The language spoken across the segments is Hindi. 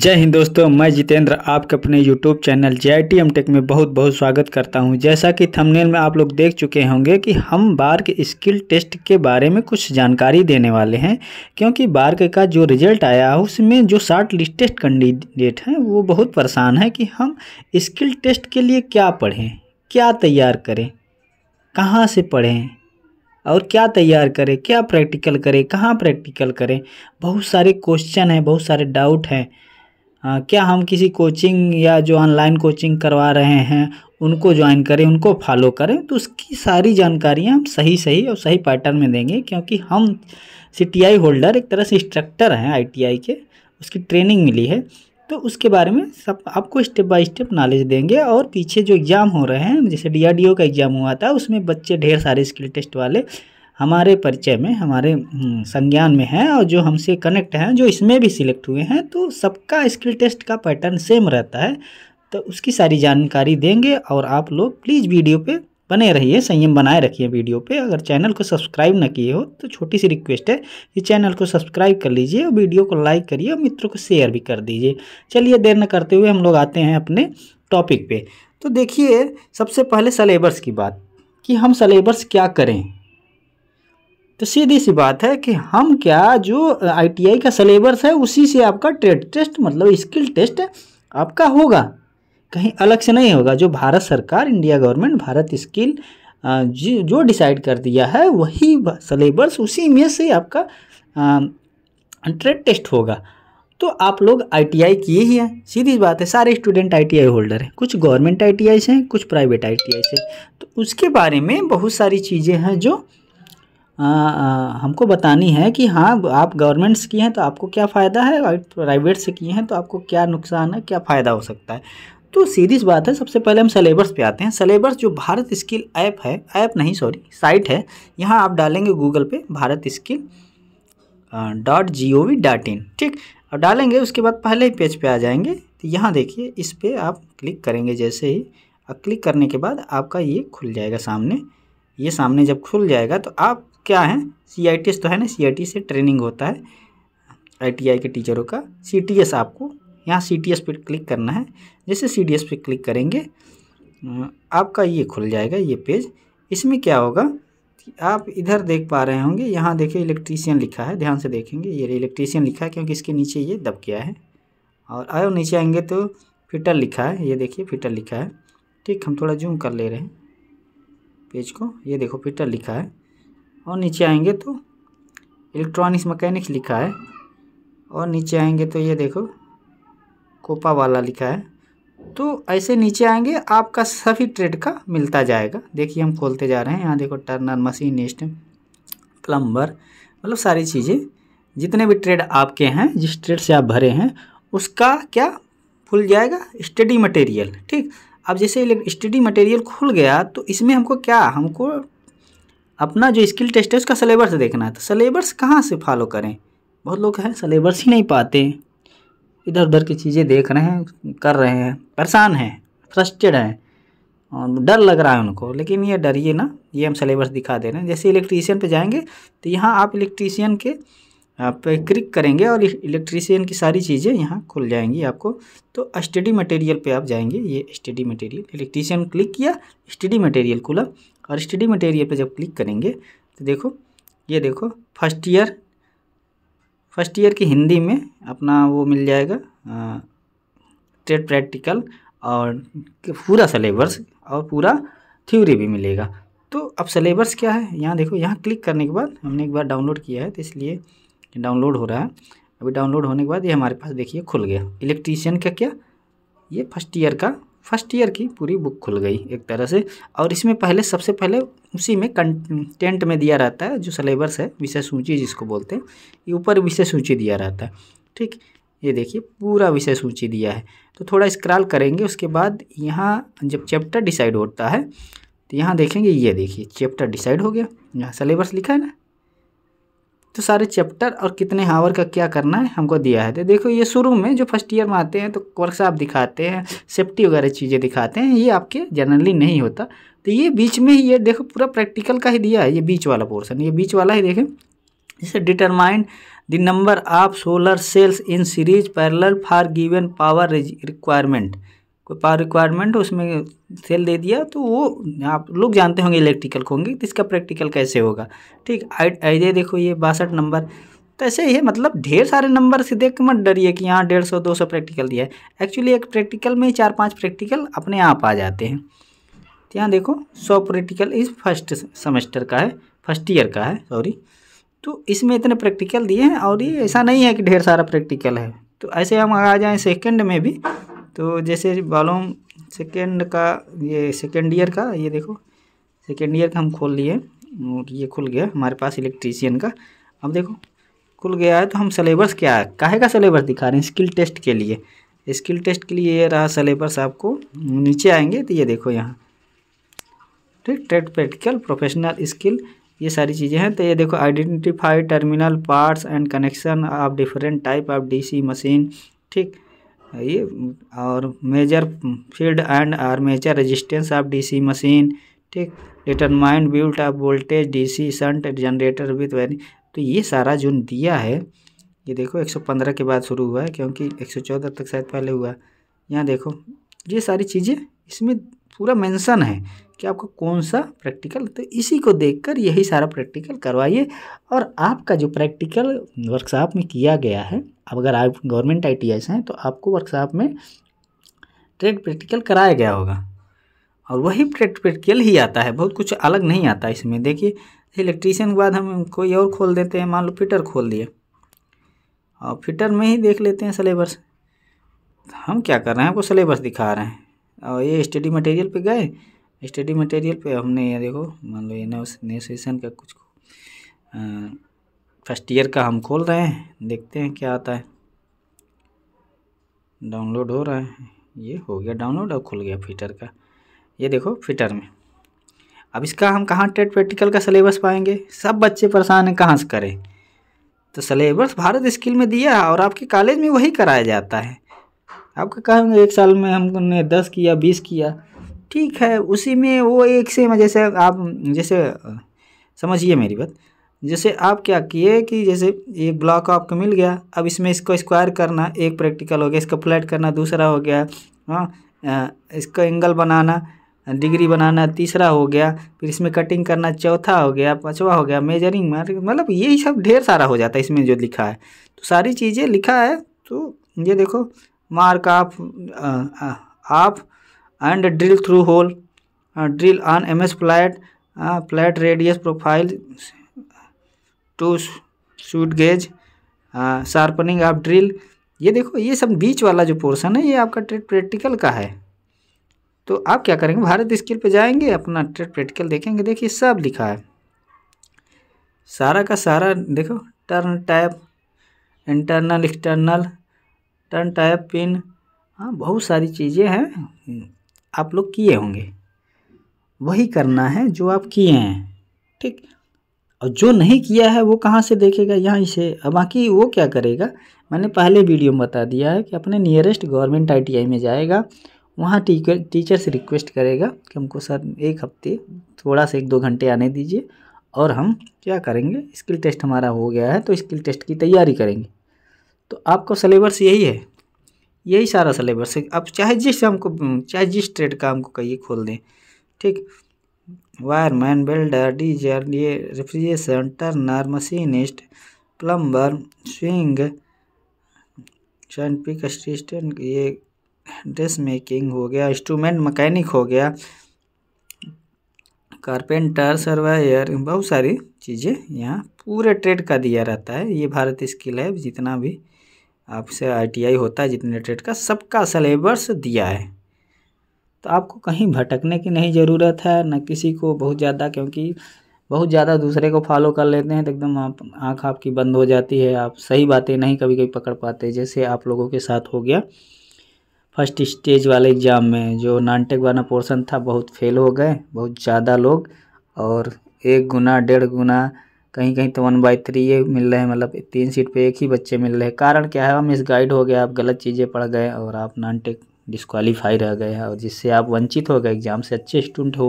जय हिंद दोस्तों मैं जितेंद्र आपके अपने YouTube channel J I T M tech में बहुत बहुत स्वागत करता हूं जैसा कि थंबनेल में आप लोग देख चुके होंगे कि हम बार्क स्किल टेस्ट के बारे में कुछ जानकारी देने वाले हैं क्योंकि बार्क का जो रिजल्ट आया है उसमें जो शार्ट लिस्टेड कैंडिडेट हैं वो बहुत परेशान है कि हम स्किल टेस्ट के लिए क्या पढ़ें क्या तैयार करें कहाँ से पढ़ें और क्या तैयार करें क्या प्रैक्टिकल करें कहाँ प्रैक्टिकल करें बहुत सारे क्वेश्चन हैं बहुत सारे डाउट हैं हाँ, क्या हम किसी कोचिंग या जो ऑनलाइन कोचिंग करवा रहे हैं उनको ज्वाइन करें उनको फॉलो करें तो उसकी सारी जानकारियाँ हम सही सही और सही पैटर्न में देंगे क्योंकि हम सी होल्डर एक तरह से इंस्ट्रक्टर हैं आई के उसकी ट्रेनिंग मिली है तो उसके बारे में सब आपको स्टेप बाय स्टेप नॉलेज देंगे और पीछे जो एग्ज़ाम हो रहे हैं जैसे डी का एग्ज़ाम हुआ था उसमें बच्चे ढेर सारे स्किल टेस्ट वाले हमारे परिचय में हमारे हम्म, संज्ञान में हैं और जो हमसे कनेक्ट हैं जो इसमें भी सिलेक्ट हुए हैं तो सबका स्किल टेस्ट का पैटर्न सेम रहता है तो उसकी सारी जानकारी देंगे और आप लोग प्लीज़ वीडियो पे बने रहिए संयम बनाए रखिए वीडियो पे अगर चैनल को सब्सक्राइब ना किए हो तो छोटी सी रिक्वेस्ट है कि चैनल को सब्सक्राइब कर लीजिए और वीडियो को लाइक करिए और मित्रों को शेयर भी कर दीजिए चलिए देर न करते हुए हम लोग आते हैं अपने टॉपिक पे तो देखिए सबसे पहले सलेबस की बात कि हम सलेबस क्या करें तो सीधी सी बात है कि हम क्या जो आईटीआई का सलेबस है उसी से आपका ट्रेड टेस्ट मतलब स्किल टेस्ट आपका होगा कहीं अलग से नहीं होगा जो भारत सरकार इंडिया गवर्नमेंट भारत स्किल जो डिसाइड कर दिया है वही सलेबस उसी में से आपका ट्रेड टेस्ट होगा तो आप लोग आईटीआई किए ही हैं सीधी बात है सारे स्टूडेंट आईटीआई होल्डर हैं कुछ गवर्नमेंट आई से हैं कुछ प्राइवेट आई से तो उसके बारे में बहुत सारी चीज़ें हैं जो आ, आ, हमको बतानी है कि हाँ आप गवर्नमेंट्स किए हैं तो आपको क्या फ़ायदा है प्राइवेट से किए हैं तो आपको क्या नुकसान है क्या फ़ायदा हो सकता है तो सीधी बात है सबसे पहले हम सलेबस पे आते हैं सलेबस जो भारत स्किल ऐप है ऐप नहीं सॉरी साइट है यहाँ आप डालेंगे गूगल पे Bharat skill dot G O V dot in ठीक और डालेंगे उसके बाद पहले ही पेज पे आ जाएंगे तो यहाँ देखिए इस पर आप क्लिक करेंगे जैसे ही और क्लिक करने के बाद आपका ये खुल जाएगा सामने ये सामने जब खुल जाएगा तो आप क्या हैं सी तो है ना सी से ट्रेनिंग होता है आई टी आई के टीचरों का सी टी एस आपको यहाँ सी टी एस पर क्लिक करना है जैसे सी डी एस पर क्लिक करेंगे आपका ये खुल जाएगा ये पेज इसमें क्या होगा कि आप इधर देख पा रहे होंगे यहाँ देखिए इलेक्ट्रीशियन लिखा है ध्यान से देखेंगे ये इलेक्ट्रीशियन लिखा है क्योंकि इसके नीचे ये दब गया है और आयो नीचे आएंगे तो फिटर लिखा है ये देखिए फिटर लिखा है ठीक हम थोड़ा जूम कर ले रहे हैं पेज को ये देखो फिटर लिखा है और नीचे आएंगे तो इलेक्ट्रॉनिक्स मकैनिक्स लिखा है और नीचे आएंगे तो ये देखो कोपा वाला लिखा है तो ऐसे नीचे आएंगे आपका सभी ट्रेड का मिलता जाएगा देखिए हम खोलते जा रहे हैं यहाँ देखो टर्नर नेस्ट प्लम्बर मतलब सारी चीज़ें जितने भी ट्रेड आपके हैं जिस ट्रेड से आप भरे हैं उसका क्या खुल जाएगा स्टडी मटेरियल ठीक अब जैसे स्टडी मटेरियल खुल गया तो इसमें हमको क्या हमको अपना जो स्किल टेस्ट है उसका सलेबस देखना है तो सलेबस कहाँ से फॉलो करें बहुत लोग हैं सलेबस ही नहीं पाते इधर उधर की चीज़ें देख रहे हैं कर रहे हैं परेशान हैं फ्रस्टेड हैं और डर लग रहा है उनको लेकिन ये डरिए ना ये हम सिलेबस दिखा दे रहे हैं जैसे इलेक्ट्रीशियन पे जाएंगे तो यहाँ आप इलेक्ट्रीशियन के आप क्लिक करेंगे और इलेक्ट्रीशियन की सारी चीज़ें यहाँ खुल जाएंगी आपको तो स्टडी मटेरियल पे आप जाएंगे ये स्टडी मटेरियल इलेक्ट्रीशियन क्लिक किया स्टडी मटेरियल खुला और स्टडी मटेरियल पर जब क्लिक करेंगे तो देखो ये देखो फर्स्ट ईयर फर्स्ट ईयर की हिंदी में अपना वो मिल जाएगा ट्रेड प्रैक्टिकल और पूरा सलेबस और पूरा थ्योरी भी मिलेगा तो अब सलेबस क्या है यहाँ देखो यहाँ क्लिक करने के बाद हमने एक बार डाउनलोड किया है तो इसलिए डाउनलोड हो रहा है अभी डाउनलोड होने के बाद ये हमारे पास देखिए खुल गया इलेक्ट्रीशियन का क्या ये फर्स्ट ईयर का फर्स्ट ईयर की पूरी बुक खुल गई एक तरह से और इसमें पहले सबसे पहले उसी में कंटेंट में दिया रहता है जो सलेबस है विषय सूची जिसको बोलते हैं ये ऊपर विषय सूची दिया रहता है ठीक ये देखिए पूरा विषय सूची दिया है तो थोड़ा स्क्रॉल करेंगे उसके बाद यहाँ जब चैप्टर डिसाइड होता है तो यहाँ देखेंगे ये देखिए चैप्टर डिसाइड हो गया यहाँ सलेबस लिखा है ना तो सारे चैप्टर और कितने हावर का क्या करना है हमको दिया है तो देखो ये शुरू में जो फर्स्ट ईयर में आते हैं तो वर्कशॉप दिखाते हैं सेफ्टी वगैरह चीज़ें दिखाते हैं ये आपके जनरली नहीं होता तो ये बीच में ही ये देखो पूरा प्रैक्टिकल का ही दिया है ये बीच वाला पोर्सन ये बीच वाला ही देखें जैसे determined the number of solar cells in series parallel for given power requirement power requirement उसमें सेल दे दिया तो वो आप लोग जानते होंगे इलेक्ट्रिकल को होंगे तो इसका प्रैक्टिकल कैसे होगा ठीक आइडिया देखो ये बासठ नंबर तो ऐसे ही है मतलब ढेर सारे नंबर से देख मत डरिए कि यहाँ डेढ़ सौ दो सौ प्रैक्टिकल दिया है एक्चुअली एक प्रैक्टिकल में ही चार पाँच प्रैक्टिकल अपने आप आ जाते हैं तो यहाँ देखो सौ प्रैक्टिकल इस फर्स्ट सेमेस्टर का है फर्स्ट ईयर का है सॉरी तो इसमें इतने प्रैक्टिकल दिए हैं और ये ऐसा नहीं है कि ढेर सारा प्रैक्टिकल है तो ऐसे हम आ जाएँ सेकेंड में भी तो जैसे बालों सेकेंड का ये सेकेंड ईयर का ये देखो सेकेंड ईयर का हम खोल लिए और ये खुल गया हमारे पास इलेक्ट्रीशियन का अब देखो खुल गया है तो हम सलेबस क्या है काहे का सलेबस दिखा रहे हैं स्किल टेस्ट के लिए स्किल टेस्ट के लिए ये रहा सलेबस आपको नीचे आएंगे तो ये देखो यहाँ ठीक ट्रेड प्रैक्टिकल प्रोफेशनल स्किल ये सारी चीज़ें हैं तो ये देखो identify terminal parts and connection of different type of D machine ठीक ये और measure field and R measure resistance of DC machine ठीक determined built of voltage DC shunt generator with वैन तो ये सारा जो दिया है ये देखो 115 के बाद शुरू हुआ है क्योंकि 114 तक शायद पहले हुआ यहाँ देखो ये सारी चीज़ें इसमें पूरा मेंशन है कि आपको कौन सा प्रैक्टिकल तो इसी को देखकर यही सारा प्रैक्टिकल करवाइए और आपका जो प्रैक्टिकल वर्कशॉप में किया गया है अब अगर आप गवर्नमेंट आई हैं तो आपको वर्कशॉप में ट्रेड प्रैक्टिकल कराया गया होगा और वही ट्रेड प्रैक्टिकल ही आता है बहुत कुछ अलग नहीं आता इसमें देखिए इलेक्ट्रीशियन के बाद हम कोई और खोल देते हैं मान लो फिटर खोल दिए और फिटर में ही देख लेते हैं सलेबस हम क्या कर रहे हैं आपको सलेबस दिखा रहे हैं और ये स्टडी मटेरियल पे गए स्टडी मटेरियल पे हमने ये देखो मान लो ये सेशन का कुछ फर्स्ट ईयर का हम खोल रहे हैं देखते हैं क्या आता है डाउनलोड हो रहा है ये हो गया डाउनलोड और खुल गया फिटर का ये देखो फिटर में अब इसका हम कहाँ टेट प्रैक्टिकल का सिलेबस पाएंगे सब बच्चे परेशान हैं कहाँ से करें तो सिलेबस भारत स्किल में दिया है और आपके कॉलेज में वही कराया जाता है आपका काम एक साल में हमने दस किया बीस किया ठीक है उसी में वो एक से जैसे आप जैसे समझिए मेरी बात जैसे आप क्या किए कि जैसे एक ब्लॉक आपको मिल गया अब इसमें इसको स्क्वायर करना एक प्रैक्टिकल हो गया इसका फ्लैट करना दूसरा हो गया हाँ इसका एंगल बनाना डिग्री बनाना तीसरा हो गया फिर इसमें कटिंग करना चौथा हो गया पाँचवा हो गया मेजरिंग मतलब यही सब ढेर सारा हो जाता है इसमें जो लिखा है तो सारी चीज़ें लिखा है तो ये देखो mark off off and drill through hole drill on M S flat flat radius profile to radius gauge sharpening of drill ये देखो ये सब बीच वाला जो पोर्शन है ये आपका ट्रेड प्रैक्टिकल का है तो आप क्या करेंगे भारत स्किल पे जाएंगे अपना ट्रेड प्रैक्टिकल देखेंगे देखिए सब लिखा है सारा का सारा देखो turn type internal external turn type pin हाँ बहुत सारी चीज़ें हैं आप लोग किए होंगे वही करना है जो आप किए हैं ठीक और जो नहीं किया है वो कहाँ से देखेगा यहाँ से बाकी वो क्या करेगा मैंने पहले वीडियो में बता दिया है कि अपने नियरेस्ट गवर्नमेंट आईटीआई में जाएगा वहाँ टीचर टीचर से रिक्वेस्ट करेगा कि हमको सर एक हफ्ते थोड़ा सा एक दो घंटे आने दीजिए और हम क्या करेंगे स्किल टेस्ट हमारा हो गया है तो स्किल टेस्ट की तैयारी करेंगे तो आपका सिलेबस यही है यही सारा सिलेबस है अब चाहे जिस हमको चाहे जिस ट्रेड का हमको कहिए खोल दें ठीक वायरमैन बिल्डर डीजर ये refrigeration turner machinist plumber sewing scientific assistant ये ड्रेस मेकिंग हो गया इंस्ट्रूमेंट मकैनिक हो गया कारपेंटर सर्वायर बहुत सारी चीज़ें यहाँ पूरे ट्रेड का दिया रहता है ये भारत स्किल है जितना भी आपसे आईटीआई होता है जितने ट्रेड का सबका सलेबस दिया है तो आपको कहीं भटकने की नहीं ज़रूरत है न किसी को बहुत ज़्यादा क्योंकि बहुत ज़्यादा दूसरे को फॉलो कर लेते हैं तो एकदम आप आँख आपकी बंद हो जाती है आप सही बातें नहीं कभी कभी पकड़ पाते जैसे आप लोगों के साथ हो गया फर्स्ट स्टेज वाले एग्ज़ाम में जो नानटेक वाला पोर्सन था बहुत फेल हो गए बहुत ज़्यादा लोग और एक गुना डेढ़ गुना कहीं कहीं तो वन बाई थ्री ये मिल रहे हैं मतलब तीन सीट पे एक ही बच्चे मिल रहे हैं कारण क्या है हम मिस गाइड हो गए आप गलत चीज़ें पढ़ गए और आप नॉन टेक डिस्कवालीफाई रह गए हैं और जिससे आप वंचित हो गए एग्ज़ाम से अच्छे स्टूडेंट हो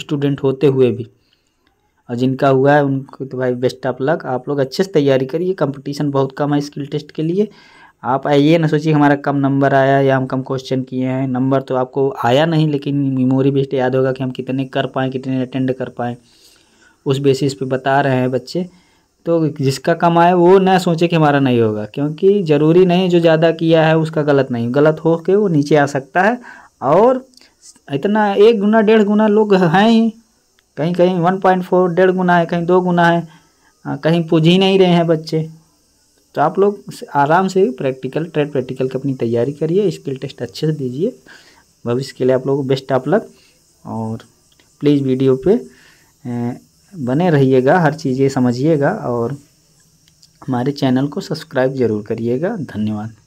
स्टूडेंट होते हुए भी और जिनका हुआ है उनको तो भाई बेस्ट ऑफ लक आप लोग अच्छे से तैयारी करिए कंपटीशन बहुत कम है स्किल टेस्ट के लिए आप ये ना सोचिए हमारा कम नंबर आया या हम कम क्वेश्चन किए हैं नंबर तो आपको आया नहीं लेकिन मेमोरी बेस्ट याद होगा कि हम कितने कर पाएँ कितने अटेंड कर पाएँ उस बेसिस पे बता रहे हैं बच्चे तो जिसका कमाए वो ना सोचे कि हमारा नहीं होगा क्योंकि ज़रूरी नहीं जो ज़्यादा किया है उसका गलत नहीं गलत हो के वो नीचे आ सकता है और इतना एक गुना डेढ़ गुना लोग हैं ही कहीं कहीं वन पॉइंट फोर डेढ़ गुना है कहीं दो गुना है हाँ, कहीं पूछ ही नहीं रहे हैं बच्चे तो आप लोग आराम से प्रैक्टिकल ट्रेड प्रैक्टिकल की अपनी तैयारी करिए स्किल टेस्ट अच्छे से दीजिए भविष्य के लिए आप लोग बेस्ट आप लग और प्लीज़ वीडियो पे बने रहिएगा हर चीज़ें समझिएगा और हमारे चैनल को सब्सक्राइब ज़रूर करिएगा धन्यवाद